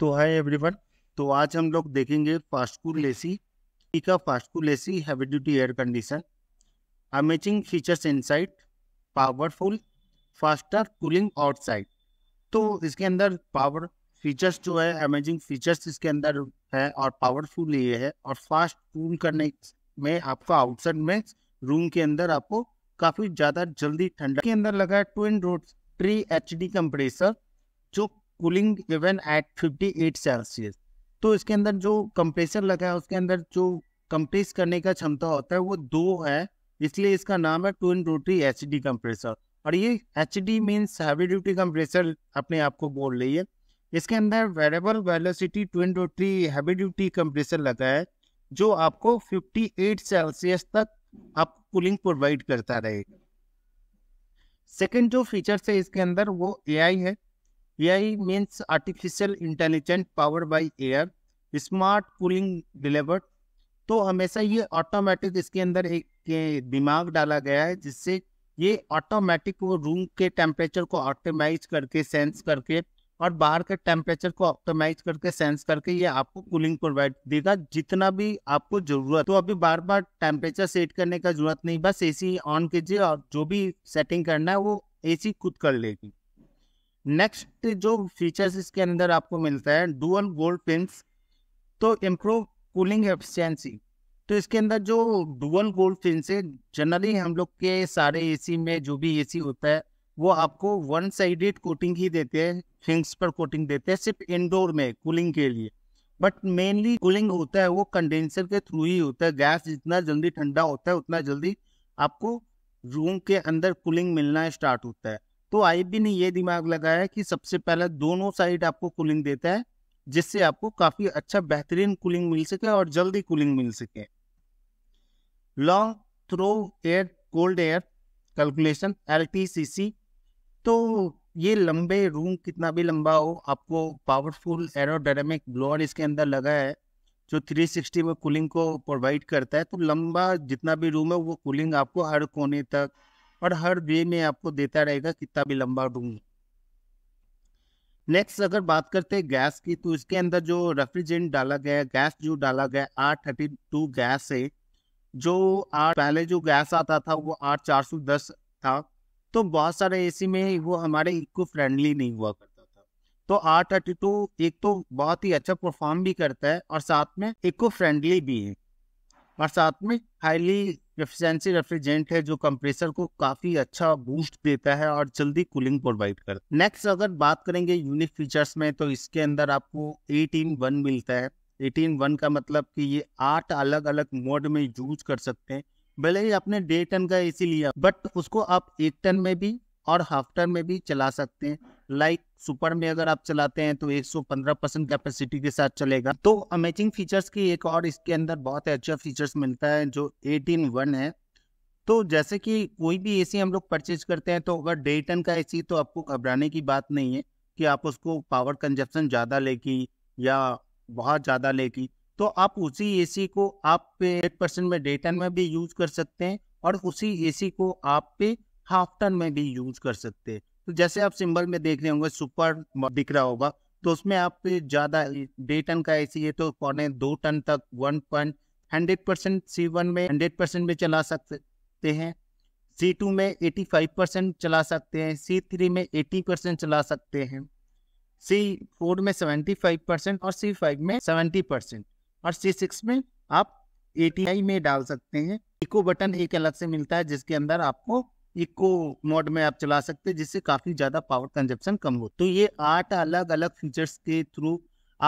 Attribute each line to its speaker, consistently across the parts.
Speaker 1: तो hi everyone तो आज हम लोग देखेंगे फास्टकूल लेसी का फास्टकूल लेसी हैविडिटी air condition amazing features inside powerful faster cooling outside तो इसके अंदर पावर फीचर्स जो है अमेजिंग फीचर्स इसके अंदर है और पावरफुल ये है और फास्ट कूल करने में आपका आउटसाइड में रूम के अंदर आपको काफ़ी ज़्यादा जल्दी ठंडा के अंदर लगा है twin rotary H D compressor जो कूलिंग इवन एट 58 सेल्सियस तो इसके अंदर जो कंप्रेसर लगा है उसके अंदर जो कंप्रेस करने का क्षमता होता है वो दो है इसलिए इसका नाम है twin rotary H D compressor और ये H D means heavy duty compressor अपने आप को बोल रही है इसके अंदर variable velocity twin rotary heavy duty compressor लगा है जो आपको 58 सेल्सियस तक आप कूलिंग प्रोवाइड करता रहेगा सेकेंड जो फीचर्स है इसके अंदर वो ए है AI means artificial intelligent powered by air smart cooling delivered. तो हमेशा ये ऑटोमेटिक इसके अंदर एक दिमाग डाला गया है जिससे ये ऑटोमेटिक वो रूम के टेम्परेचर को ऑप्टिमाइज करके सेंस करके और बाहर के टेम्परेचर को ऑप्टिमाइज करके सेंस करके ये आपको कूलिंग प्रोवाइड देगा जितना भी आपको जरूरत तो अभी बार बार टेम्परेचर सेट करने का जरूरत नहीं बस एसी ऑन कीजिए और जो भी सेटिंग करना है वो एसी खुद कर लेगी नेक्स्ट जो फीचर्स इसके अंदर आपको मिलता है dual gold pins to improve cooling efficiency तो इसके अंदर जो डुअल गोल्ड पिंस है जनरली हम लोग के सारे एसी में जो भी एसी होता है वो आपको वन साइडेड कोटिंग ही देते हैं फिंग्स पर कोटिंग देते हैं सिर्फ इंडोर में कूलिंग के लिए बट मेनली कूलिंग होता है वो कंडेंसर के थ्रू ही होता है गैस जितना जल्दी ठंडा होता है उतना जल्दी आपको रूम के अंदर कूलिंग मिलना स्टार्ट होता है तो आईबी ने यह दिमाग लगाया कि सबसे पहले दोनों साइड आपको कूलिंग देता है जिससे आपको काफी अच्छा बेहतरीन कूलिंग मिल सके और जल्दी कूलिंग मिल सके long throw air cold air calculation एल तो ये लंबे रूम कितना भी लंबा हो आपको पावरफुल एरोडायनामिक ब्लोअर इसके अंदर लगा है जो 360 में कूलिंग को प्रोवाइड करता है तो लंबा जितना भी रूम है वो कूलिंग आपको हर कोने तक और हर वे में आपको देता रहेगा कितना भी लंबा ढूंढ नेक्स्ट अगर बात करते हैं गैस की तो इसके अंदर जो रेफ्रिजरेंट डाला गया गैस जो डाला गया आर थर्टी टू गैस है जो आर पहले जो गैस आता था वो आर चार सौ दस था तो बहुत सारे एसी में वो हमारे इको फ्रेंडली नहीं हुआ करता था तो आर थर्टी टू एक तो बहुत ही अच्छा परफॉर्म भी करता है और साथ में इको फ्रेंडली भी है और साथ में हाईली एफिशिएंसी रेफ्रिजरेंट है जो कंप्रेसर को काफी अच्छा बूस्ट देता है और जल्दी कूलिंग प्रोवाइड करता है नेक्स्ट अगर बात करेंगे यूनिक फीचर्स में तो इसके अंदर आपको एटीन वन मिलता है एटीन वन का मतलब कि ये आठ अलग अलग मोड में यूज कर सकते हैं भले ही आपने डे टन का ए लिया बट उसको आप एक टन में भी और हाफ टन में भी चला सकते हैं लाइक सुपर में अगर आप चलाते हैं तो 115 परसेंट कैपेसिटी के साथ चलेगा तो अमेजिंग फीचर्स की एक और इसके अंदर बहुत अच्छा फीचर्स मिलता है जो एट इन वन है तो जैसे कि कोई भी एसी हम लोग परचेज करते हैं तो अगर डे टन का एसी तो आपको घबराने की बात नहीं है कि आप उसको पावर कंजप्शन ज़्यादा लेगी या बहुत ज़्यादा लेगी तो आप उसी एसी को आप पे एट परसेंट में डे टन में भी यूज कर सकते हैं और उसी एसी को आप पे हाफ टन में भी यूज कर सकते हैं तो जैसे आप सिंबल में देख रहे होंगे सुपर दिख रहा होगा तो उसमें आप ज़्यादा डे टन का ऐसी है तो पौने दो टन तक one point hundred percent C one में हंड्रेड परसेंट में चला सकते हैं सी टू में एटी फाइव परसेंट चला सकते हैं सी थ्री में एटी परसेंट चला सकते हैं सी फोर में सेवेंटी फाइव परसेंट और सी फाइव में सेवेंटी परसेंट और सी सिक्स में आप एटी में डाल सकते हैं इको बटन एक अलग से मिलता है जिसके अंदर आपको इको मोड में आप चला सकते हैं जिससे काफ़ी ज़्यादा पावर कंजप्शन कम हो तो ये आठ अलग अलग फीचर्स के थ्रू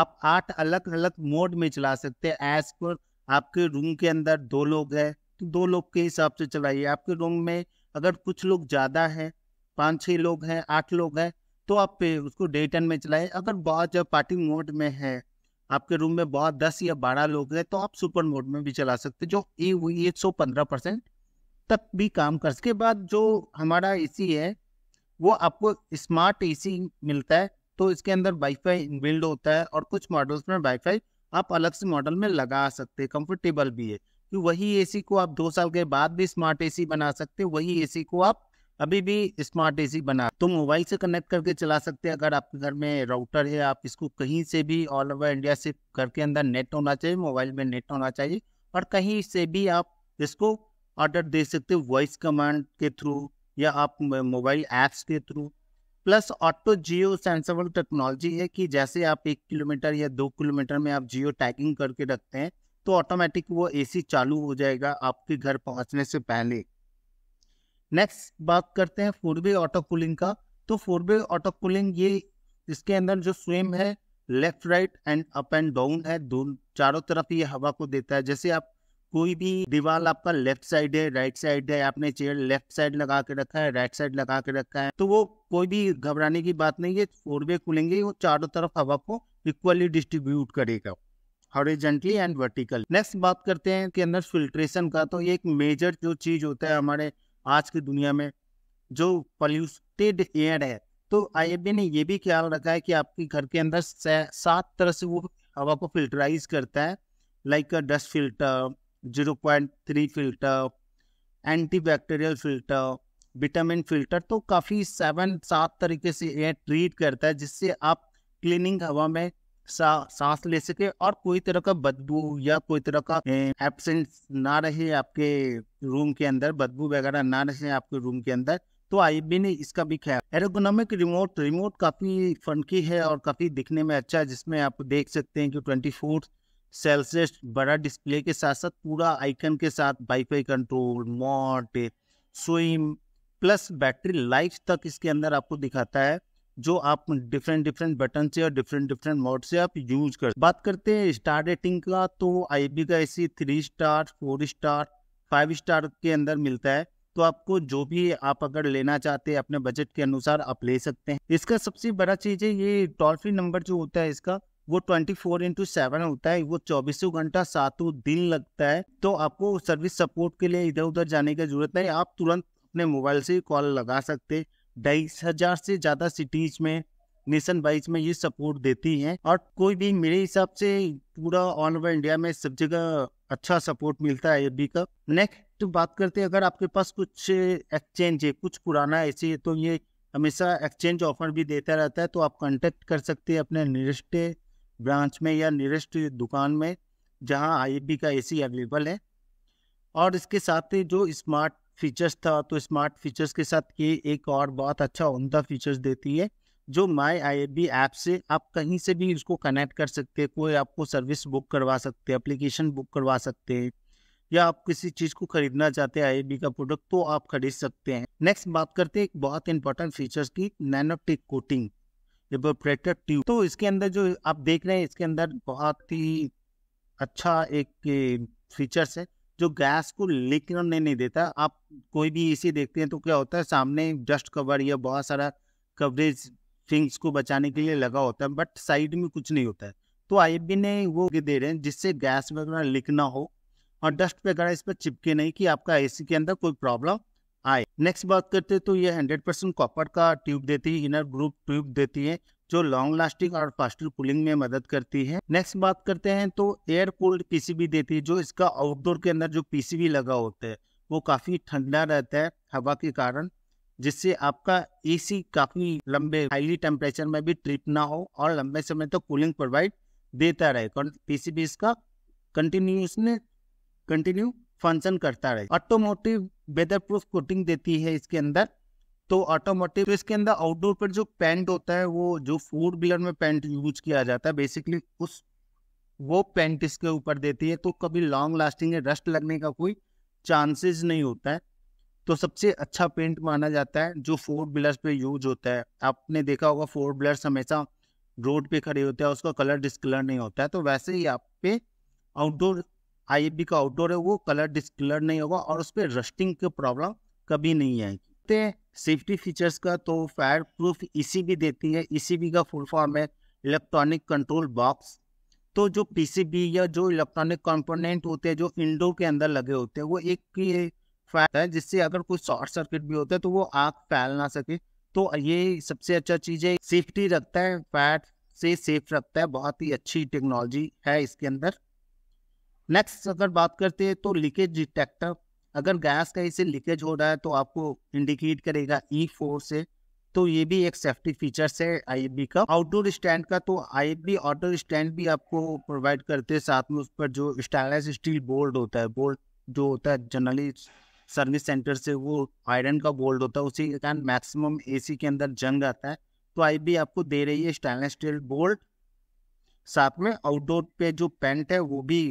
Speaker 1: आप आठ अलग अलग मोड में चला सकते हैं एज पर आपके रूम के अंदर दो लोग हैं तो दो लोग के हिसाब से चलाइए आपके रूम में अगर कुछ लोग ज़्यादा है पाँच छः लोग हैं आठ लोग हैं तो आप पे उसको डे टेन में चलाए अगर बहुत जब पार्टी मोड में है आपके रूम में बहुत दस या बारह लोग हैं तो आप सुपर मोड में भी चला सकते हैं जो ए, एक सौ पंद्रह परसेंट तक भी काम कर इसके बाद जो हमारा एसी है वो आपको स्मार्ट एसी मिलता है तो इसके अंदर वाईफाई बिल्ड होता है और कुछ मॉडल्स में वाईफाई आप अलग से मॉडल में लगा सकते हैं कंफर्टेबल भी है कि वही एसी को आप दो साल के बाद भी स्मार्ट एसी बना सकते हैं वही एसी को आप अभी भी स्मार्ट एसी बना तो मोबाइल से कनेक्ट करके चला सकते हैं अगर आपके घर में राउटर है आप इसको कहीं से भी ऑल ओवर इंडिया से घर के अंदर नेट होना चाहिए मोबाइल में नेट होना चाहिए और कहीं से भी आप इसको ऑर्डर दे सकते हो वॉइस कमांड के थ्रू या आप मोबाइल ऐप्स के through plus auto geo sensible technology है कि जैसे आप एक किलोमीटर या दो किलोमीटर में आप जियो टैगिंग करके रखते हैं तो ऑटोमेटिक वो एसी चालू हो जाएगा आपके घर पहुंचने से पहले नेक्स्ट बात करते हैं फोर वे ऑटो कूलिंग का तो फोर वे ऑटो कूलिंग ये इसके अंदर जो स्विम है left right and up and down है दोनों चारों तरफ ये हवा को देता है जैसे आप कोई भी दीवार आपका लेफ्ट साइड है राइट साइड है आपने चेयर लेफ्ट साइड लगा के रखा है राइट साइड लगा के रखा है तो वो कोई भी घबराने की बात नहीं है फोर वे खुलेंगे वो चारों तरफ हवा को इक्वली डिस्ट्रीब्यूट करेगा हॉरिजेंटली एंड वर्टिकल नेक्स्ट बात करते हैं कि अंदर फिल्ट्रेशन का तो ये एक मेजर जो चीज होता है हमारे आज की दुनिया में जो पॉल्यूटेड एयर है तो आई ने ये भी ख्याल रखा है कि आपके घर के अंदर सात तरह से वो हवा को फिल्टराइज करता है like dust filter zero point three filter antibacterial filter vitamin filter तो काफ़ी सेवन सात तरीके से यह ट्रीट करता है जिससे आप क्लीनिंग हवा में सा, सांस ले सके और कोई तरह का बदबू या कोई तरह का एब्सेंस ना रहे आपके रूम के अंदर बदबू वगैरह ना रहे आपके रूम के अंदर तो आई बी ने इसका भी ख्याल एरोगोनॉमिक रिमोट रिमोट काफ़ी फनकी है और काफ़ी दिखने में अच्छा है जिसमें आप देख सकते हैं कि ट्वेंटी फोर्थ सेल्सलेस बड़ा डिस्प्ले के साथ साथ पूरा आइकन के साथ wifi control mode swing plus battery life तक इसके अंदर आपको दिखाता है जो आप डिफरेंट डिफरेंट बटन से और डिफरेंट डिफरेंट मोड से आप यूज कर बात करते हैं स्टार रेटिंग का तो बी का AC three star four star five star के अंदर मिलता है तो आपको जो भी आप अगर लेना चाहते हैं अपने बजट के अनुसार आप ले सकते हैं इसका सबसे बड़ा चीज़ है ये टोल फ्री नंबर जो होता है इसका वो ट्वेंटी फोर इंटू सेवन होता है वो चौबीसों घंटा सातों दिन लगता है तो आपको सर्विस सपोर्ट के लिए इधर उधर जाने की जरूरत नहीं आप तुरंत अपने मोबाइल से कॉल लगा सकते ढाई हजार से ज़्यादा सिटीज में नेशन वाइज में ये सपोर्ट देती है और कोई भी मेरे हिसाब से पूरा ऑल ओवर इंडिया में सब जगह अच्छा सपोर्ट मिलता है एफ का नेक्स्ट तो बात करते हैं अगर आपके पास कुछ एक्सचेंज है कुछ पुराना ऐसे है तो ये हमेशा एक्सचेंज ऑफर भी देता रहता है तो आप कांटेक्ट कर सकते हैं अपने नियरेस्ट ब्रांच में या नियरेस्ट दुकान में जहां आई का ए अवेलेबल है और इसके साथ ही जो स्मार्ट फीचर्स था तो स्मार्ट फीचर्स के साथ ये एक और बहुत अच्छा उमदा फीचर्स देती है जो माई आई ऐप से आप कहीं से भी उसको कनेक्ट कर सकते हैं कोई आपको सर्विस बुक करवा सकते हैं अप्लीकेशन बुक करवा सकते हैं या आप किसी चीज़ को खरीदना चाहते हैं आई का प्रोडक्ट तो आप खरीद सकते हैं नेक्स्ट बात करते हैं एक बहुत इंपॉर्टेंट फीचर्स की नैनोटिक कोटिंग प्रेटर ट्यूब तो इसके अंदर जो आप देख रहे हैं इसके अंदर बहुत ही अच्छा एक फीचर्स है जो गैस को लीक होने नहीं देता आप कोई भी इसी देखते हैं तो क्या होता है सामने डस्ट कवर या बहुत सारा कवरेज थिंग्स को बचाने के लिए लगा होता है बट साइड में कुछ नहीं होता है तो आई ने वो दे रहे हैं जिससे गैस वगैरह लीक ना हो और डस्ट वगैरह इस पर चिपके नहीं कि आपका एसी के अंदर कोई प्रॉब्लम आए नेक्स्ट बात करते तो ये हंड्रेड परसेंट कॉपर का ट्यूब देती है इनर ग्रुप ट्यूब देती है जो लॉन्ग लास्टिंग और फास्टर कूलिंग में मदद करती है नेक्स्ट बात करते हैं तो एयर कोल्ड पीसीबी देती है जो इसका आउटडोर के अंदर जो पीसीबी लगा होता है वो काफ़ी ठंडा रहता है हवा के कारण जिससे आपका एसी काफ़ी लंबे हाईली टेम्परेचर में भी ट्रिप ना हो और लंबे समय तक तो कूलिंग प्रोवाइड देता रहे पीसीबी इसका कंटिन्यूसने कंटिन्यू फंक्शन करता रहे ऑटोमोटिव वेदर प्रूफ कोटिंग देती है इसके अंदर तो ऑटोमोटिव तो इसके अंदर आउटडोर पर जो पेंट होता है वो जो फूड बिलर में पेंट यूज किया जाता है बेसिकली उस वो पेंट इसके ऊपर देती है तो कभी लॉन्ग लास्टिंग है रस्ट लगने का कोई चांसेस नहीं होता है तो सबसे अच्छा पेंट माना जाता है जो फोर व्हीलर्स पे यूज होता है आपने देखा होगा फोर व्हीलर्स हमेशा रोड पे खड़े होते हैं उसका कलर डिस्कलर नहीं होता है तो वैसे ही आप पे आउटडोर आई का आउटडोर है वो कलर डिस्कलर नहीं होगा और उस पर रस्टिंग की प्रॉब्लम कभी नहीं आएगी सेफ्टी फीचर्स का तो फायर प्रूफ ई देती है ई e का फुल फॉर्म है इलेक्ट्रॉनिक कंट्रोल बॉक्स तो जो पीसीबी या जो इलेक्ट्रॉनिक कंपोनेंट होते हैं जो इंडोर के अंदर लगे होते हैं वो एक फायर है जिससे अगर कोई शॉर्ट सर्किट भी होता है तो वो आग फैल ना सके तो ये सबसे अच्छा चीज़ है सेफ्टी रखता है फैट से सेफ रखता है बहुत ही अच्छी टेक्नोलॉजी है इसके अंदर नेक्स्ट अगर बात करते हैं तो लीकेज डिटेक्टर अगर गैस का से लीकेज हो रहा है तो आपको इंडिकेट करेगा ई e फोर से तो ये भी एक सेफ्टी फीचर्स है आई का आउटडोर स्टैंड का तो आई बी आउटडोर स्टैंड भी आपको प्रोवाइड करते हैं साथ में उस पर जो स्टेनलेस स्टील बोल्ड होता है बोल्ड जो होता है जनरली सर्विस सेंटर से वो आयरन का बोल्ड होता है उसी के कारण मैक्सिमम ए के अंदर जंग आता है तो आई बी आपको दे रही है स्टेनलेस स्टील बोल्ट साथ में आउटडोर पे जो पेंट है वो भी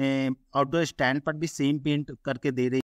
Speaker 1: आउटडोर तो स्टैंड पर भी सेम पेंट करके दे रही